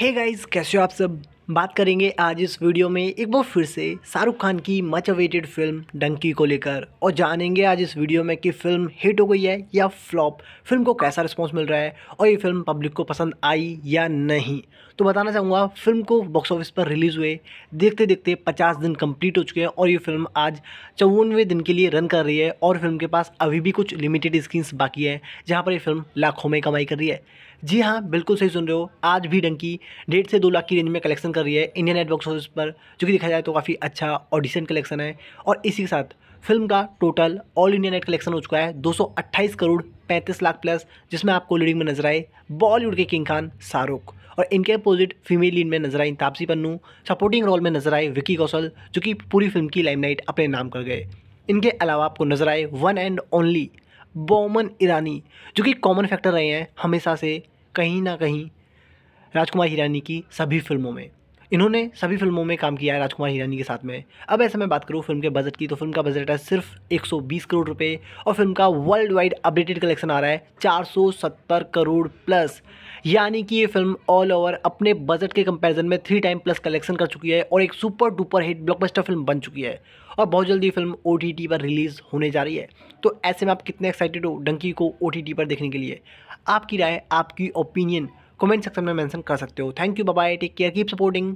हे hey guys कैसे हो आप सब बात करेंगे आज इस वीडियो में एक बार फिर से शाहरुख खान की मच अवेटेड फिल्म डंकी को लेकर और जानेंगे आज इस वीडियो में कि फिल्म हिट हो गई है या फ्लॉप फिल्म को कैसा रिस्पांस मिल रहा है और ये फिल्म पब्लिक को पसंद आई या नहीं तो बताना चाहूँगा फिल्म को बॉक्स ऑफिस पर रिलीज़ हुए देखते देखते पचास दिन कम्प्लीट हो चुके हैं और ये फिल्म आज चौवनवे दिन के लिए रन कर रही है और फिल्म के पास अभी भी कुछ लिमिटेड स्क्रीन्स बाकी है जहाँ पर ये फिल्म लाखों में कमाई कर रही है जी हाँ बिल्कुल सही सुन रहे हो आज भी डंकी डेढ़ से दो लाख की रेंज में कलेक्शन कलेक्शन कर रही है इंडियन नेटवर्क शोज पर जो कि देखा जाए तो काफ़ी अच्छा डिसेंट कलेक्शन है और इसी के साथ फिल्म का total all India net collection हो चुका है 228 करोड़ 35 लाख प्लस जिसमें आपको लीडिंग में नजर आए बॉलीवुड के किंग खान शाहरुख और इनके अपोजिट फीमेल लीड में नजर आई तापसी पन्नू सपोर्टिंग रोल में नजर आए विकी कौशल जो कि पूरी फिल्म की लाइमलाइट अपने नाम कर गए इनके अलावा आपको नजर आए one and only Boman Irani जो कि कॉमन फैक्टर रहे हैं हमेशा से कहीं ना कहीं राजकुमार हिरानी की सभी फिल्मों में इन्होंने सभी फिल्मों में काम किया है राजकुमार हिरानी के साथ में अब ऐसे मैं बात करूँ फिल्म के बजट की तो फिल्म का बजट है सिर्फ 120 करोड़ रुपये और फिल्म का वर्ल्ड वाइड अपडेटेड कलेक्शन आ रहा है 470 करोड़ प्लस यानी कि ये फिल्म ऑल ओवर अपने बजट के कंपैरिजन में थ्री टाइम प्लस कलेक्शन कर चुकी है और एक super duper hit blockbuster film बन चुकी है और बहुत जल्दी फिल्म ओ पर रिलीज़ होने जा रही है तो ऐसे में आप कितने एक्साइटेड हो डंकी को ओ पर देखने के लिए आपकी राय आपकी ओपिनियन कमेंट सेक्शन में मेंशन कर सकते हो thank you bye take care keep supporting